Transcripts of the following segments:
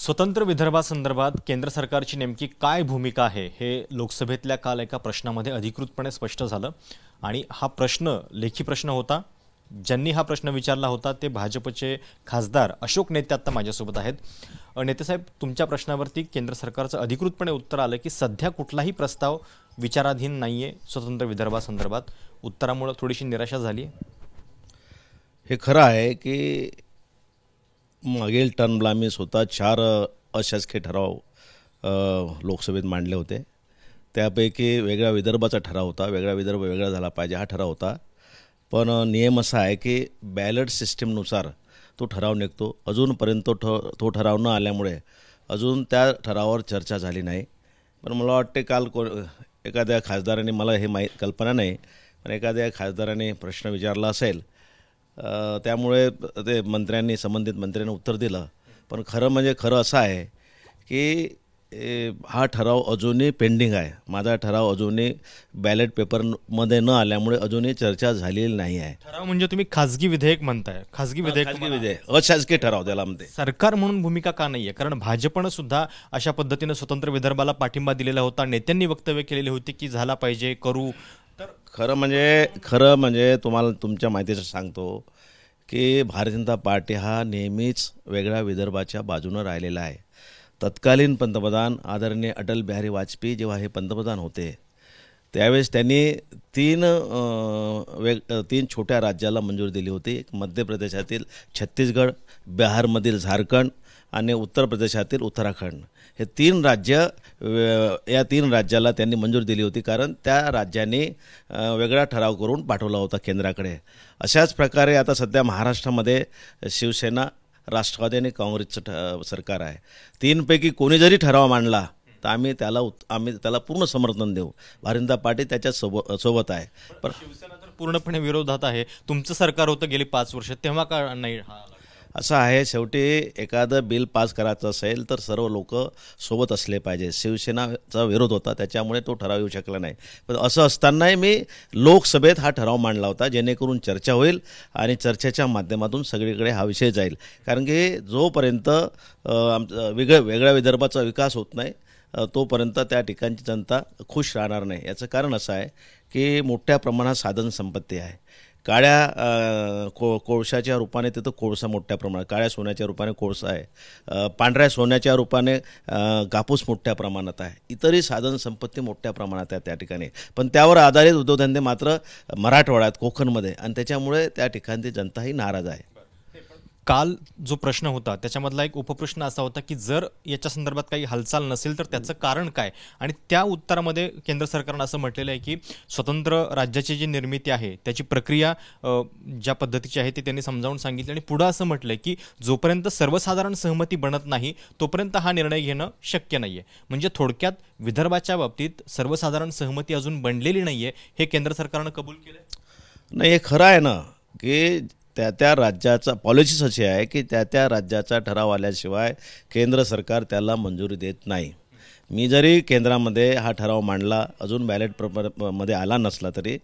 स्वतंत्र विदर्भासंदर्भात केंद्र सरकारची नेमकी काय भूमिका आहे हे लोकसभेतल्या काल एका प्रश्नामध्ये अधिकृतपणे स्पष्ट झालं आणि हा प्रश्न लेखी प्रश्न होता ज्यांनी हा प्रश्न विचारला होता ते भाजपचे खासदार अशोक नेते आत्ता माझ्यासोबत आहेत नेतेसाहेब तुमच्या प्रश्नावरती केंद्र सरकारचं अधिकृतपणे उत्तर आलं की सध्या कुठलाही प्रस्ताव विचाराधीन नाही आहे स्वतंत्र विदर्भासंदर्भात उत्तरामुळं थोडीशी निराशा झाली हे खरं आहे की मागील टर्मला मी स्वतः चार अशासकीय ठराव लोकसभेत मांडले होते त्यापैकी वेगळा विदर्भाचा ठराव होता वेगळा विदर्भ वेगळा झाला पाहिजे हा ठराव होता पण नियम असा आहे की बॅलट सिस्टीमनुसार तो ठराव निघतो अजूनपर्यंत तो ठ तो ठराव न आल्यामुळे अजून त्या ठरावावर चर्चा झाली नाही पण मला वाटते काल को एखाद्या खासदाराने मला हे माहीत कल्पना नाही पण एखाद्या खासदाराने प्रश्न विचारला असेल त्यामुळे ते मंत्र्यांनी संबंधित मंत्र्यांनी उत्तर दिलं पण खरं म्हणजे खरं असं आहे की हा ठराव अजूनही पेंडिंग आहे माझा ठराव अजूनही बॅलेट पेपरमध्ये न आल्यामुळे अजूनही चर्चा झालेली नाही आहे ठराव म्हणजे तुम्ही खाजगी विधेयक म्हणताय खाजगी विधेयक विधेयक अशासकीय ठराव त्याला म्हणते सरकार म्हणून भूमिका का नाही आहे कारण भाजपनं सुद्धा अशा पद्धतीनं स्वतंत्र विदर्भाला पाठिंबा दिलेला होता नेत्यांनी वक्तव्य केलेली होती की झाला पाहिजे करू तर खरं म्हणजे खरं म्हणजे तुम्हाला तुमच्या माहितीचं सांगतो की भारतीय जनता पार्टी हा नेहमीच वेगळ्या विदर्भाच्या बाजूनं राहिलेला आहे तत्कालीन पंतप्रधान आदरणीय अटल बिहारी वाजपेयी जेव्हा हे पंतप्रधान होते त्यावेळेस त्यांनी तीन वेग तीन छोट्या राज्याला मंजुरी दिली होती एक मध्य प्रदेशातील छत्तीसगड बिहारमधील झारखंड आणि उत्तर प्रदेशातील उत्तराखंड हे तीन राज्य या तीन राज्याला त्यांनी मंजूर दिली होती कारण त्या राज्याने वेगळा ठराव करून पाठवला होता केंद्राकडे अशाच प्रकारे आता सध्या महाराष्ट्रामध्ये शिवसेना राष्ट्रवादी आणि काँग्रेसचं सरकार आहे तीनपैकी कोणी जरी ठराव मांडला तर आम्ही त्याला आम्ही त्याला पूर्ण समर्थन देऊ भारतीय पार्टी त्याच्या सोबत सोबत आहे पण शिवसेना तर पूर्णपणे विरोधात आहे तुमचं सरकार होतं गेली पाच वर्ष तेव्हा का नाही असं आहे शेवटी एखादं बिल पास करायचं असेल तर सर्व लोक सोबत असले पाहिजे शिवसेनाचा विरोध होता त्याच्यामुळे तो ठराव येऊ शकला नाही पण असं असतानाही मी लोकसभेत हा ठराव मांडला होता जेणेकरून चर्चा होईल आणि चर्चेच्या माध्यमातून सगळीकडे हा विषय जाईल कारण की जोपर्यंत आमचं वेगळं वेगळ्या विदर्भाचा विकास होत नाही तोपर्यंत त्या ठिकाणची जनता खुश राहणार नाही याचं कारण असं आहे की मोठ्या प्रमाणात साधनसंपत्ती आहे काळ्या को कोळशाच्या रूपाने तिथं कोळसा मोठ्या प्रमाणात काळ्या सोन्याच्या रूपाने कोळसा आहे पांढऱ्या सोन्याच्या रूपाने कापूस मोठ्या प्रमाणात आहे इतरही साधन संपत्ती मोठ्या प्रमाणात आहे त्या ठिकाणी पण त्यावर आधारित उद्योगधंदे मात्र मराठवाड्यात कोकणमध्ये आणि त्याच्यामुळे त्या ठिकाणची जनता ही नाराज आहे काल जो प्रश्न होता त्याच्यामधला एक उपप्रश्न असा होता की जर याच्या संदर्भात काही हालचाल नसेल तर त्याचं कारण काय आणि त्या उत्तरामध्ये केंद्र सरकारनं असं म्हटलेलं आहे की स्वतंत्र राज्याची जी निर्मिती आहे त्याची प्रक्रिया ज्या पद्धतीची आहे ती त्यांनी समजावून सांगितली आणि पुढं असं म्हटलं की जोपर्यंत सर्वसाधारण सहमती बनत नाही तोपर्यंत हा निर्णय घेणं शक्य नाही आहे म्हणजे थोडक्यात विदर्भाच्या बाबतीत सर्वसाधारण सहमती अजून बनलेली नाही आहे हे केंद्र सरकारनं कबूल केलं नाही हे खरं आहे ना की त्या त्या राज्याचा पॉलिसीच अशी आहे की त्या त्या राज्याचा ठराव आल्याशिवाय केंद्र सरकार त्याला मंजुरी देत नाही मी जरी केंद्रामध्ये हा ठराव मांडला अजून बॅलेट प्र मध्ये आला नसला तरी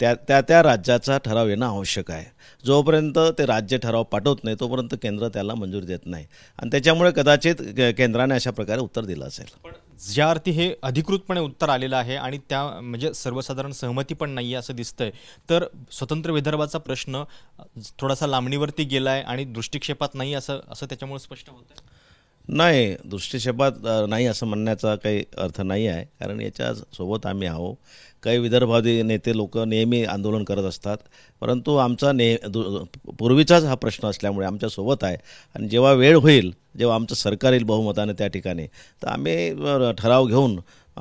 त्या त्या त्या राज्याचा ठराव येणं आवश्यक आहे जोपर्यंत ते राज्य ठराव पाठवत नाही तोपर्यंत केंद्र त्याला मंजुरी देत नाही आणि त्याच्यामुळे कदाचित केंद्राने अशा प्रकारे उत्तर दिलं असेल ज्या अर्थी हे अधिकृतपणे उत्तर आलेलं आहे आणि त्या म्हणजे सर्वसाधारण सहमती पण नाही आहे असं दिसतंय तर स्वतंत्र विदर्भाचा प्रश्न थोडासा लांबणीवरती गेला आहे आणि दृष्टिक्षेपात नाही असं असं त्याच्यामुळे स्पष्ट होतं नाही दृष्टिक्षेपात नाही असं म्हणण्याचा काही अर्थ नाही आहे कारण याच्यासोबत आम्ही आहोत काही विदर्भादी नेते लोक नेहमी आंदोलन करत असतात परंतु आमचा ने पूर्वीचाच हा प्रश्न असल्यामुळे आमच्यासोबत आहे आणि जेव्हा वेळ होईल जेव्हा आमचं सरकार येईल बहुमताने त्या ठिकाणी तर आम्ही ठराव घेऊन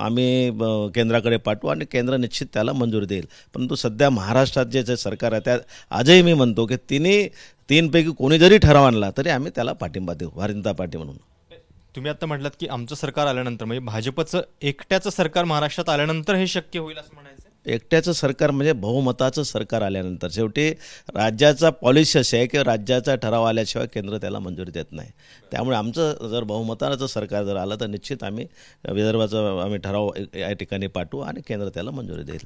आम्ही केंद्राकडे पाठवू आणि केंद्र निश्चित त्याला मंजुरी देईल परंतु सध्या महाराष्ट्रात जे सरकार आहे त्या आजही मी म्हणतो की तिन्ही तीनपैकी कोणी जरी ठराव आणला तरी आम्ही त्याला पाठिंबा देऊ भारतीय जनता पार्टी म्हणून तुम्ही आता म्हटलात की आमचं सरकार आल्यानंतर म्हणजे भाजपचं एकट्याचं सरकार महाराष्ट्रात आल्यानंतर हे शक्य होईल असं म्हणायचं एकट्याचं सरकार म्हणजे बहुमताचं सरकार आल्यानंतर शेवटी राज्याचा पॉलिसी अशी आहे की राज्याचा ठराव आल्याशिवाय केंद्र त्याला मंजुरी देत नाही त्यामुळे आमचं जर बहुमताचं सरकार जर आलं तर निश्चित आम्ही विदर्भाचा आम्ही ठराव या ठिकाणी पाठवू आणि केंद्र त्याला मंजुरी देईल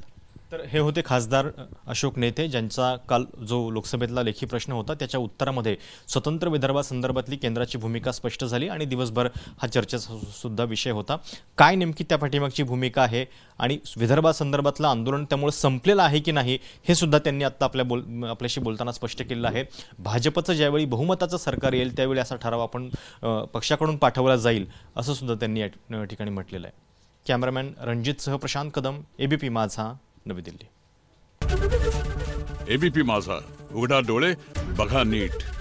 तर हे होते खासदार अशोक नेते ज्यांचा काल जो लोकसभेतला लेखी प्रश्न होता त्याच्या उत्तरामध्ये स्वतंत्र विदर्भासंदर्भातली केंद्राची भूमिका स्पष्ट झाली आणि दिवसभर हा चर्चेचा सुद्धा विषय होता काय नेमकी त्या पाठीमागची भूमिका आहे आणि विदर्भासंदर्भातलं आंदोलन त्यामुळे संपलेलं आहे की नाही हे सुद्धा त्यांनी आत्ता आपल्या बोल आपल्याशी बोलताना स्पष्ट केलं आहे भाजपचं ज्यावेळी बहुमताचं सरकार येईल त्यावेळी असा ठराव आपण पक्षाकडून पाठवला जाईल असं सुद्धा त्यांनी या ठिकाणी म्हटलेलं आहे कॅमेरामॅन रणजितसह प्रशांत कदम एबीपी माझा नवी दिल्ली एबीपी माझा उघडा डोळे बघा नीट